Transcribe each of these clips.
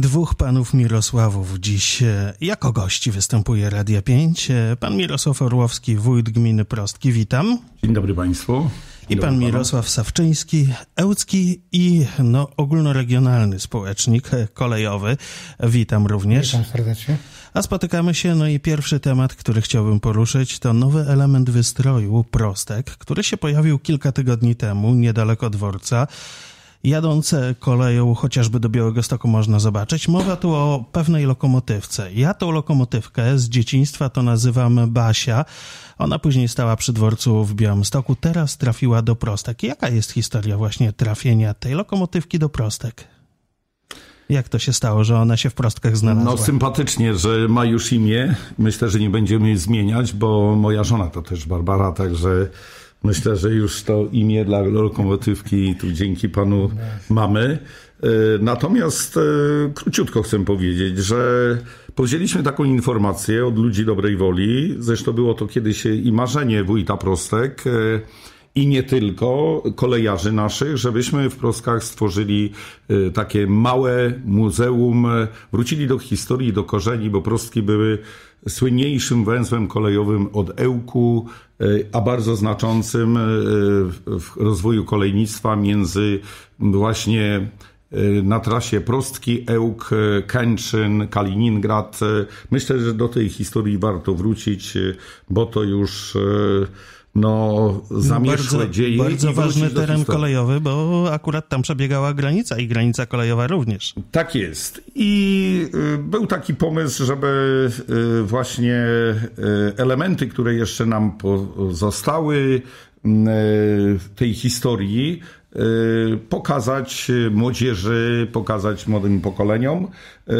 Dwóch panów Mirosławów dziś e, jako gości występuje Radia 5. E, pan Mirosław Orłowski, wójt gminy Prostki, witam. Dzień dobry Państwu. I dobry pan panu. Mirosław Sawczyński, ełcki i no, ogólnoregionalny społecznik e, kolejowy. Witam również. Witam serdecznie. A spotykamy się, no i pierwszy temat, który chciałbym poruszyć, to nowy element wystroju Prostek, który się pojawił kilka tygodni temu niedaleko dworca. Jadące koleją chociażby do Białego Stoku można zobaczyć. Mowa tu o pewnej lokomotywce. Ja tą lokomotywkę z dzieciństwa to nazywam Basia. Ona później stała przy dworcu w Białymstoku, teraz trafiła do Prostek. Jaka jest historia właśnie trafienia tej lokomotywki do Prostek? Jak to się stało, że ona się w prostkach znalazła? No sympatycznie, że ma już imię. Myślę, że nie będziemy zmieniać, bo moja żona to też Barbara, także Myślę, że już to imię dla lokomotywki tu dzięki panu mamy. E, natomiast e, króciutko chcę powiedzieć, że powzięliśmy taką informację od ludzi dobrej woli. Zresztą było to kiedyś i marzenie wójta Prostek e, i nie tylko kolejarzy naszych, żebyśmy w Proskach stworzyli y, takie małe muzeum, wrócili do historii, do korzeni, bo Prostki były słynniejszym węzłem kolejowym od Ełku, y, a bardzo znaczącym y, w rozwoju kolejnictwa między właśnie na trasie Prostki, Ełk, Kęczyn, Kaliningrad. Myślę, że do tej historii warto wrócić, bo to już no, zamierzchłe no dzieje. Bardzo ważny teren kolejowy, bo akurat tam przebiegała granica i granica kolejowa również. Tak jest. I y, był taki pomysł, żeby y, właśnie y, elementy, które jeszcze nam pozostały tej historii, Y, pokazać młodzieży, pokazać młodym pokoleniom y,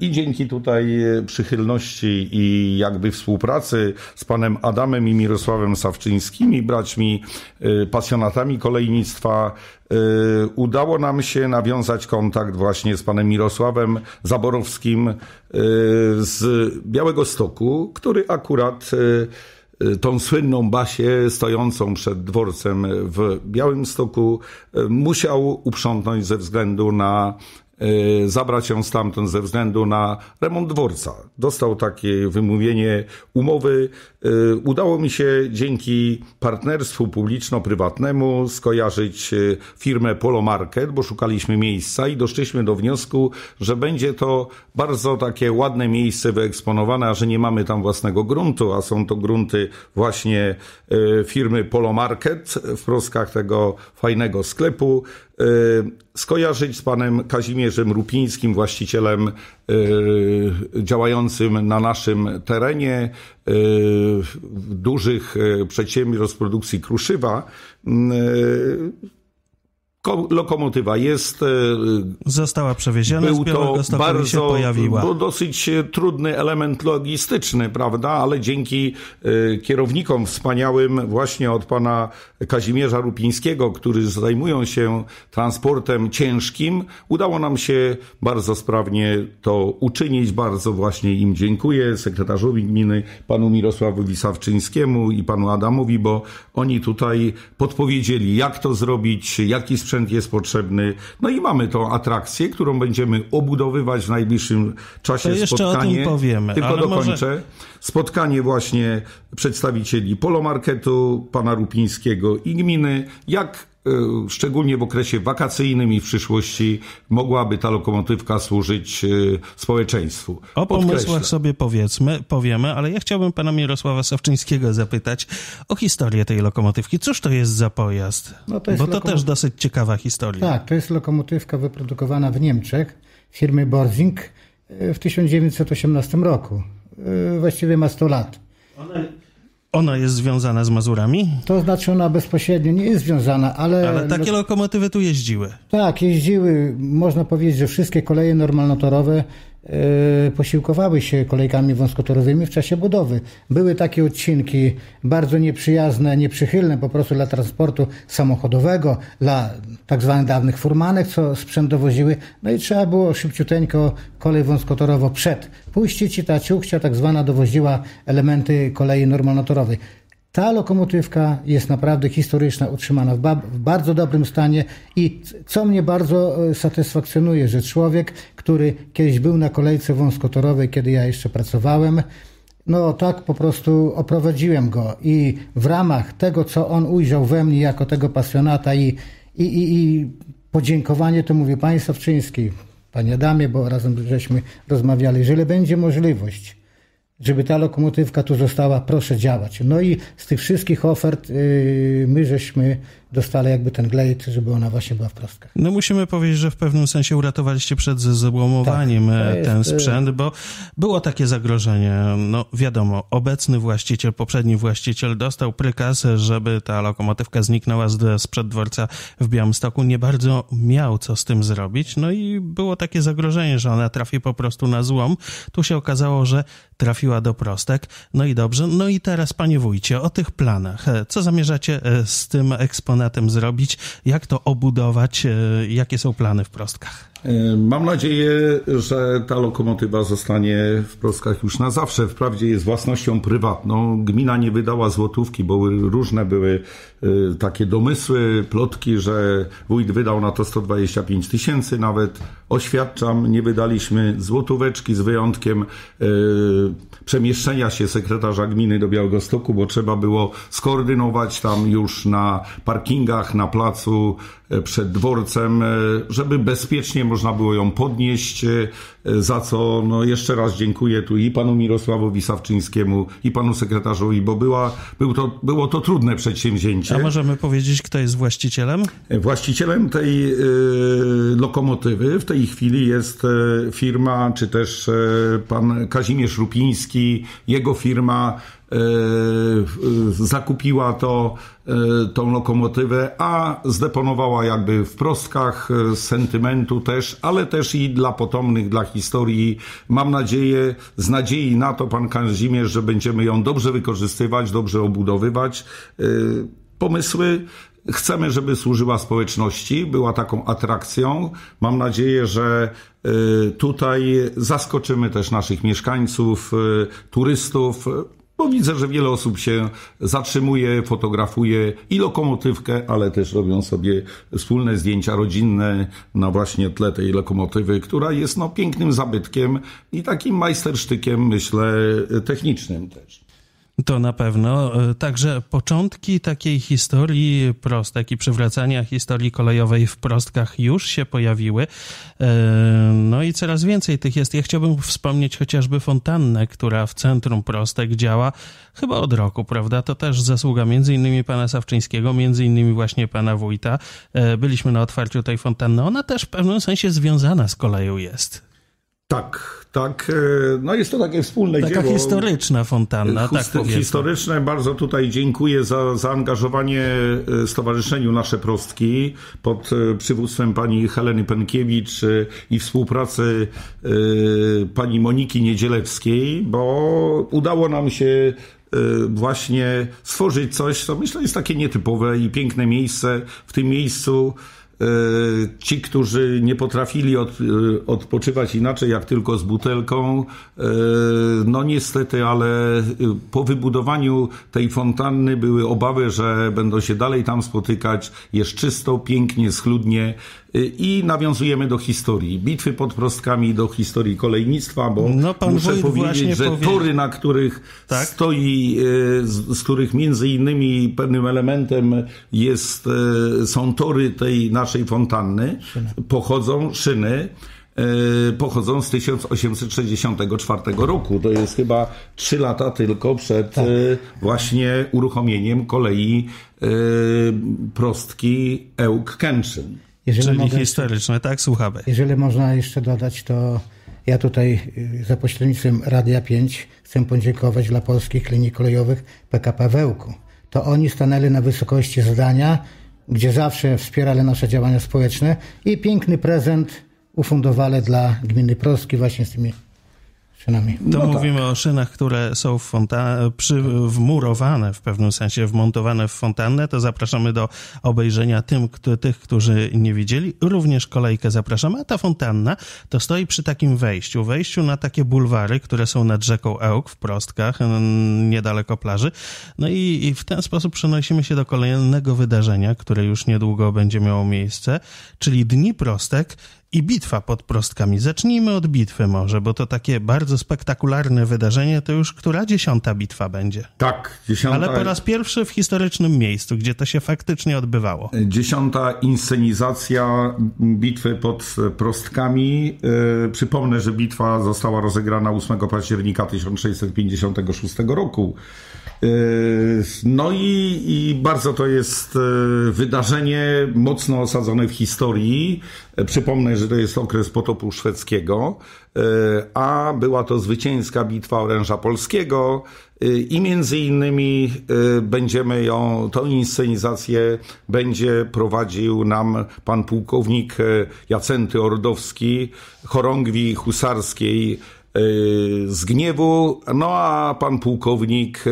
i dzięki tutaj przychylności i jakby współpracy z panem Adamem i Mirosławem Sawczyńskimi, braćmi y, pasjonatami kolejnictwa, udało nam się nawiązać kontakt właśnie z panem Mirosławem Zaborowskim z Białego Stoku, który akurat Y, tą słynną basię stojącą przed dworcem w Białymstoku y, musiał uprzątnąć ze względu na Y, zabrać ją stamtąd ze względu na remont dworca. Dostał takie wymówienie umowy. Y, udało mi się dzięki partnerstwu publiczno-prywatnemu skojarzyć y, firmę Polomarket, bo szukaliśmy miejsca i doszliśmy do wniosku, że będzie to bardzo takie ładne miejsce wyeksponowane, a że nie mamy tam własnego gruntu, a są to grunty właśnie firmy Polomarket w proskach tego fajnego sklepu skojarzyć z panem Kazimierzem Rupińskim, właścicielem y, działającym na naszym terenie y, dużych y, przedsiębiorstw produkcji kruszywa Lokomotywa jest. E, Została przewieziona, był to bardzo, się pojawiła. Był no, dosyć e, trudny element logistyczny, prawda? Ale dzięki e, kierownikom wspaniałym, właśnie od pana Kazimierza Rupińskiego, którzy zajmują się transportem ciężkim, udało nam się bardzo sprawnie to uczynić. Bardzo właśnie im dziękuję, sekretarzowi gminy, panu Mirosławowi Sawczyńskiemu i panu Adamowi, bo oni tutaj podpowiedzieli, jak to zrobić, jaki sprzęt sprzęt jest potrzebny. No i mamy tą atrakcję, którą będziemy obudowywać w najbliższym czasie. To jeszcze spotkanie, o tym powiemy. Tylko dokończę. Może... Spotkanie właśnie przedstawicieli polomarketu, pana Rupińskiego i gminy. Jak Y, szczególnie w okresie wakacyjnym i w przyszłości mogłaby ta lokomotywka służyć y, społeczeństwu. O pomysłach sobie powiedzmy, powiemy, ale ja chciałbym pana Mirosława Sawczyńskiego zapytać o historię tej lokomotywki. Cóż to jest za pojazd? No to jest Bo to też dosyć ciekawa historia. Tak, to jest lokomotywka wyprodukowana w Niemczech firmy Borzing y, w 1918 roku. Właściwie ma 100 lat ona jest związana z Mazurami? To znaczy ona bezpośrednio nie jest związana, ale... Ale takie lokomotywy tu jeździły. Tak, jeździły. Można powiedzieć, że wszystkie koleje normalnotorowe Y, posiłkowały się kolejkami wąskotorowymi w czasie budowy. Były takie odcinki bardzo nieprzyjazne, nieprzychylne po prostu dla transportu samochodowego, dla tak zwanych dawnych furmanek, co sprzęt dowoziły. No i trzeba było szybciuteńko kolej wąskotorowo przed puścić i ta ciuchcia tak zwana dowoziła elementy kolei normalnotorowej. Ta lokomotywka jest naprawdę historyczna, utrzymana w, w, bardzo dobrym stanie i co mnie bardzo e, satysfakcjonuje, że człowiek, który kiedyś był na kolejce wąskotorowej, kiedy ja jeszcze pracowałem, no tak po prostu oprowadziłem go i w ramach tego, co on ujrzał we mnie jako tego pasjonata i, i, i, i podziękowanie, to mówię Panie Sawczyński, Panie Adamie, bo razem żeśmy rozmawiali, jeżeli będzie możliwość – żeby ta lokomotywka tu została, proszę działać. No i z tych wszystkich ofert yy, my żeśmy dostali jakby ten glejt, żeby ona właśnie była w prostkach. No musimy powiedzieć, że w pewnym sensie uratowaliście przed złomowaniem tak, e, jest... ten e, sprzęt, bo było takie zagrożenie. No wiadomo, obecny właściciel, poprzedni właściciel dostał prykaz, żeby ta lokomotywka zniknęła sprzed dworca w Białymstoku. Nie bardzo miał co z tym zrobić. No i było takie zagrożenie, że ona trafi po prostu na złom. Tu się okazało, że trafiła do prostek. No i dobrze. No i teraz, panie wójcie, o tych planach. E, co zamierzacie z tym eksponatem na tym zrobić, jak to obudować, e, jakie są plany w prostkach? E, mam nadzieję, że ta lokomotywa zostanie w Polskach już na zawsze. Wprawdzie jest własnością prywatną. Gmina nie wydała złotówki, bo różne były e, takie domysły, plotki, że wójt wydał na to 125 tysięcy nawet. Oświadczam, nie wydaliśmy złotóweczki z wyjątkiem e, przemieszczenia się sekretarza gminy do Białegostoku, bo trzeba było skoordynować tam już na parkingach, na placu, przed dworcem, żeby bezpiecznie można było ją podnieść, e, za co no, jeszcze raz dziękuję tu i panu Mirosławowi Sawczyńskiemu, i panu sekretarzowi, bo była, był to, było to trudne przedsięwzięcie. A możemy powiedzieć, kto jest właścicielem? E, właścicielem tej y, lokomotywy w tej chwili jest firma, czy też pan Kazimierz Rupiński, jego firma E, zakupiła to, e, tą lokomotywę, a zdeponowała jakby w prostkach e, sentymentu też, ale też i dla potomnych, dla historii. Mam nadzieję, z nadziei na to pan Kazimierz, że będziemy ją dobrze wykorzystywać, dobrze obudowywać. Pomysły chcemy, żeby służyła społeczności, była taką atrakcją. Mam nadzieję, że tutaj zaskoczymy też naszych mieszkańców, turystów. Bo widzę, że wiele osób się zatrzymuje, fotografuje i lokomotywkę, ale też robią sobie wspólne zdjęcia rodzinne na właśnie tle tej lokomotywy, która jest no, pięknym zabytkiem i takim majstersztykiem, myślę, technicznym też. To na pewno. E, także początki takiej historii prostek i przywracania historii kolejowej w prostkach już się pojawiły. E, no i coraz więcej tych jest. Ja chciałbym wspomnieć chociażby fontannę, która w centrum prostek działa chyba od roku, prawda? To też zasługa między innymi pana Sawczyńskiego, między innymi właśnie pana wójta. E, byliśmy na otwarciu tej fontanny. Ona też w pewnym sensie związana z koleją jest. Tak, tak, e, no jest to takie wspólne Taka dzieło. historyczna fontanna. Husto, tak, historyczne. Bardzo tutaj dziękuję za zaangażowanie e, Stowarzyszeniu Nasze Prostki pod e, przywództwem pani Heleny Penkiewicz i współpracy pani Moniki Niedzielewskiej, bo udało nam się właśnie stworzyć coś, co myślę jest takie nietypowe i piękne miejsce. W tym miejscu E, ci, którzy nie potrafili od, e, odpoczywać inaczej, jak tylko z butelką, e, no niestety, ale po wybudowaniu tej fontanny były obawy, że będą się dalej tam spotykać. Jest czysto, pięknie, schludnie i nawiązujemy do historii. Bitwy pod Prostkami, do historii kolejnictwa, bo no, muszę powiedzieć, że powie... tory, na których tak? stoi, z, z, których między innymi pewnym elementem jest, są tory tej naszej naszej fontanny szyny. pochodzą szyny e, pochodzą z 1864 roku. To jest chyba 3 lata tylko przed tak. E, właśnie uruchomieniem kolei e, prostki Ełk-Kęczyn. Jeżeli Czyli mogę, historyczne, tak? Słuchamy. Jeżeli można jeszcze dodać, to ja tutaj za pośrednictwem Radia 5 chcę podziękować dla polskich linii kolejowych PKP Wełku. To oni stanęli na wysokości zadania gdzie zawsze wspierali nasze działania społeczne i piękny prezent ufundowali dla gminy Proski właśnie z tymi szynami. To no tak. mówimy tak. o szynach, które są fonta- przy, wmurowane w pewnym sensie, wmontowane w fontannę. To zapraszamy do obejrzenia tym, kto, tych, którzy nie widzieli. Również kolejkę zapraszamy. A ta fontanna to stoi przy takim wejściu. Wejściu na takie bulwary, które są nad rzeką Ełk w Prostkach, niedaleko plaży. No i, i w ten sposób przenosimy się do kolejnego wydarzenia, które już niedługo będzie miało miejsce, czyli Dni Prostek i bitwa pod prostkami. Zacznijmy od bitwy może, bo to takie bardzo spektakularne wydarzenie, to już która dziesiąta bitwa będzie? Tak, dziesiąta. Ale po raz pierwszy w historycznym miejscu, gdzie to się faktycznie odbywało. Dziesiąta inscenizacja bitwy pod prostkami. E, przypomnę, że bitwa została rozegrana 8 października 1656 roku. E, no i, i, bardzo to jest e, wydarzenie mocno osadzone w historii. Przypomnę, że to jest okres potopu szwedzkiego, e, a była to zwycięska bitwa oręża polskiego e, i między innymi e, będziemy ją, tą inscenizację będzie prowadził nam pan pułkownik Jacenty Ordowski, chorągwi husarskiej z gniewu, no a pan pułkownik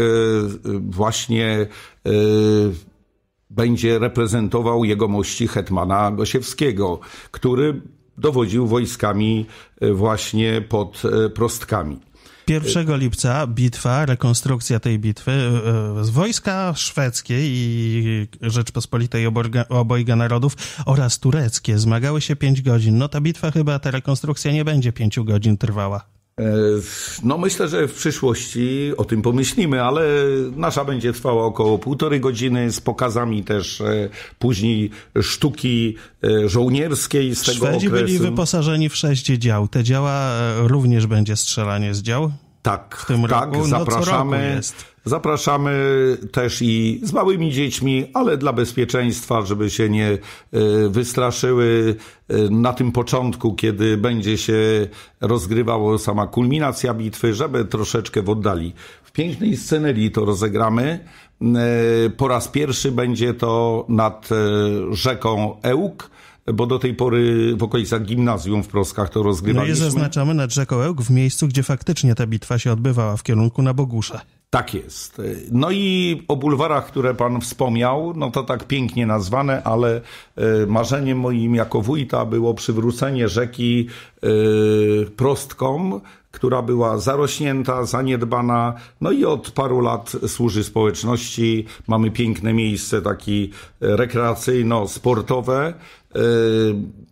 właśnie będzie reprezentował jegomości Hetmana Gosiewskiego, który dowodził wojskami e, właśnie pod e, prostkami. 1 lipca bitwa, rekonstrukcja tej bitwy e, z wojska szwedzkie i Rzeczpospolitej obojga narodów oraz tureckie zmagały się 5 godzin. No ta bitwa chyba, ta rekonstrukcja nie będzie 5 godzin trwała. E, no myślę, że w przyszłości o tym pomyślimy, ale nasza będzie trwała około półtorej godziny z pokazami też e, później sztuki e, żołnierskiej z Szwedzi tego Szwedzi okresu. byli wyposażeni w sześć dział. Te działa również będzie strzelanie z dział? Tak, w tym tak, roku? No, zapraszamy. Roku jest. Zapraszamy też i z małymi dziećmi, ale dla bezpieczeństwa, żeby się nie e, wystraszyły e, na tym początku, kiedy będzie się rozgrywało sama kulminacja bitwy, żeby troszeczkę w oddali. W pięknej scenerii to rozegramy. E, po raz pierwszy będzie to nad rzeką Ełk bo do tej pory w okolicach gimnazjum w Proskach to rozgrywaliśmy. No i zaznaczamy nad rzeką Ełk w miejscu, gdzie faktycznie ta bitwa się odbywała, w kierunku na Bogusze. Tak jest. No i o bulwarach, które pan wspomniał, no to tak pięknie nazwane, ale e, marzeniem moim jako wójta było przywrócenie rzeki e, prostkom, która była zarośnięta, zaniedbana, no i od paru lat służy społeczności. Mamy piękne miejsce, takie rekreacyjno-sportowe. E,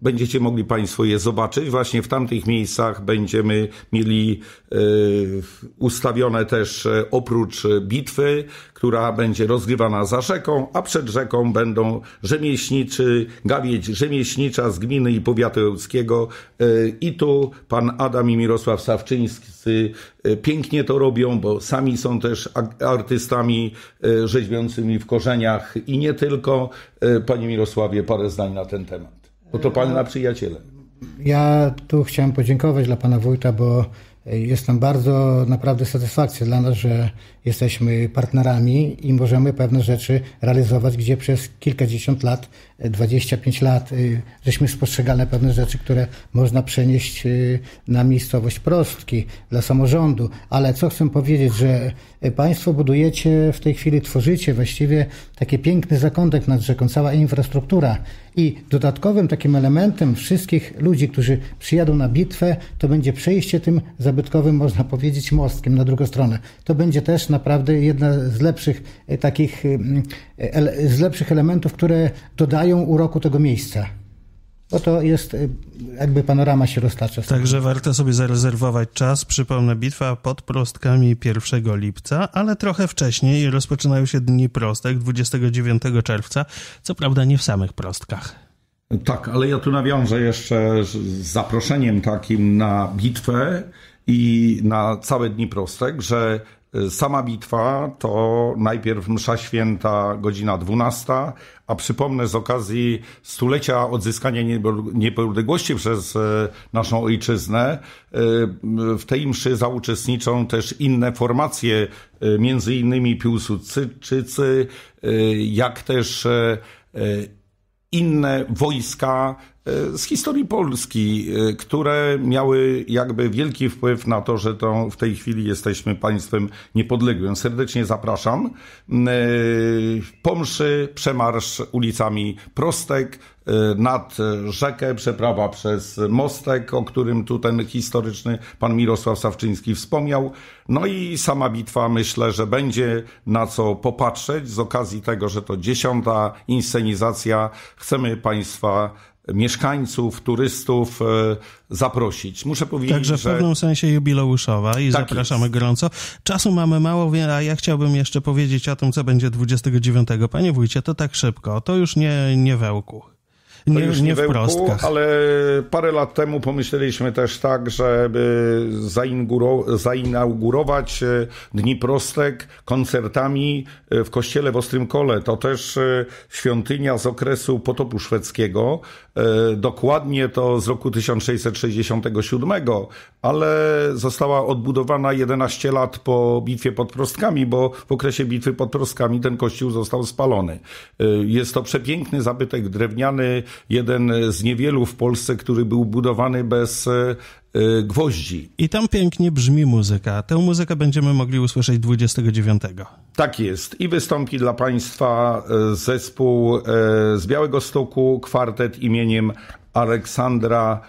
będziecie mogli Państwo je zobaczyć. Właśnie w tamtych miejscach będziemy mieli ustawione też oprócz oprócz bitwy, która będzie rozgrywana za rzeką, a przed rzeką będą rzemieślniczy, gawieć rzemieślnicza z gminy i powiatu łódzkiego. E, I tu pan Adam i Mirosław Sawczyńscy e, pięknie to robią, bo sami są też artystami e, rzeźbiącymi w korzeniach i nie tylko. Panie Mirosławie, parę zdań na ten temat. Bo to pan na przyjaciele. Ja tu chciałem podziękować dla pana wójta, bo Jestem bardzo naprawdę satysfakcja dla nas, że jesteśmy partnerami i możemy pewne rzeczy realizować, gdzie przez kilkadziesiąt lat, 25 lat, y, żeśmy spostrzegane pewne rzeczy, które można przenieść y, na miejscowość Prostki, dla samorządu. Ale co chcę powiedzieć, że y, Państwo budujecie w tej chwili, tworzycie właściwie taki piękny zakątek nad rzeką, cała infrastruktura i dodatkowym takim elementem wszystkich ludzi, którzy przyjadą na bitwę, to będzie przejście tym zabytkowym, można powiedzieć, mostkiem na drugą stronę. To będzie też naprawdę jedna z lepszych e, takich, mm, e, z lepszych elementów, które dodają uroku tego miejsca bo no to jest, y, jakby panorama się roztacza. Także warto sobie zarezerwować czas. Przypomnę, bitwa pod prostkami 1 lipca, ale trochę wcześniej rozpoczynają się dni prostek 29 czerwca, co prawda nie w samych prostkach. Tak, ale ja tu nawiążę jeszcze z zaproszeniem takim na bitwę i na całe dni prostek, że Sama bitwa to najpierw msza święta godzina 12, a przypomnę z okazji stulecia odzyskania niepodległości przez e, naszą ojczyznę, e, w tej mszy zauczestniczą też inne formacje, e, między innymi Piłsudczycy, jak też inne wojska E, z historii Polski, e, które miały jakby wielki wpływ na to, że to w tej chwili jesteśmy państwem niepodległym. Serdecznie zapraszam. Mm, e, Pomszy, przemarsz ulicami Prostek, nad rzekę, przeprawa przez mostek, o którym tu ten historyczny pan Mirosław Sawczyński wspomniał. No i sama bitwa myślę, że będzie na co popatrzeć. Z okazji tego, że to dziesiąta inscenizacja, chcemy Państwa mieszkańców, turystów e, zaprosić. Muszę powiedzieć, Także w że... pewnym sensie jubileuszowa i tak zapraszamy jest. gorąco. Czasu mamy mało, a ja chciałbym jeszcze powiedzieć o tym, co będzie 29. Panie wójcie, to tak szybko, to już nie, nie wełku nie, już nie, nie wprost. Ale parę lat temu pomyśleliśmy też tak, żeby zainaugurować e, Dni Prostek koncertami e, w kościele w Ostrym Kole. To też e, świątynia z okresu potopu szwedzkiego. Dokładnie to z roku 1667, ale została odbudowana 11 lat po bitwie pod Prostkami, bo w okresie bitwy pod Prostkami ten kościół został spalony. Jest to przepiękny zabytek drewniany, jeden z niewielu w Polsce, który był budowany bez e, e, gwoździ. I tam pięknie brzmi muzyka. Tę muzykę będziemy mogli usłyszeć 29. Tak jest. I wystąpi dla Państwa e, zespół z Białego Stoku, kwartet imieniem Aleksandra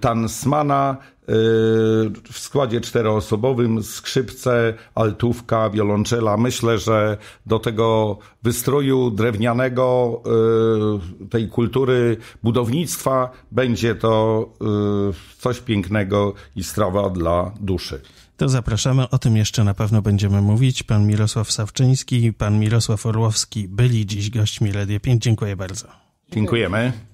Tansmana Yy, w składzie czteroosobowym skrzypce, altówka, wiolonczela. Myślę, że do tego wystroju drewnianego, yy, tej kultury budownictwa będzie to yy, coś pięknego i strawa dla duszy. To zapraszamy, o tym jeszcze na pewno będziemy mówić. Pan Mirosław Sawczyński i pan Mirosław Orłowski byli dziś gośćmi Radia 5. Dziękuję bardzo. Dziękujemy.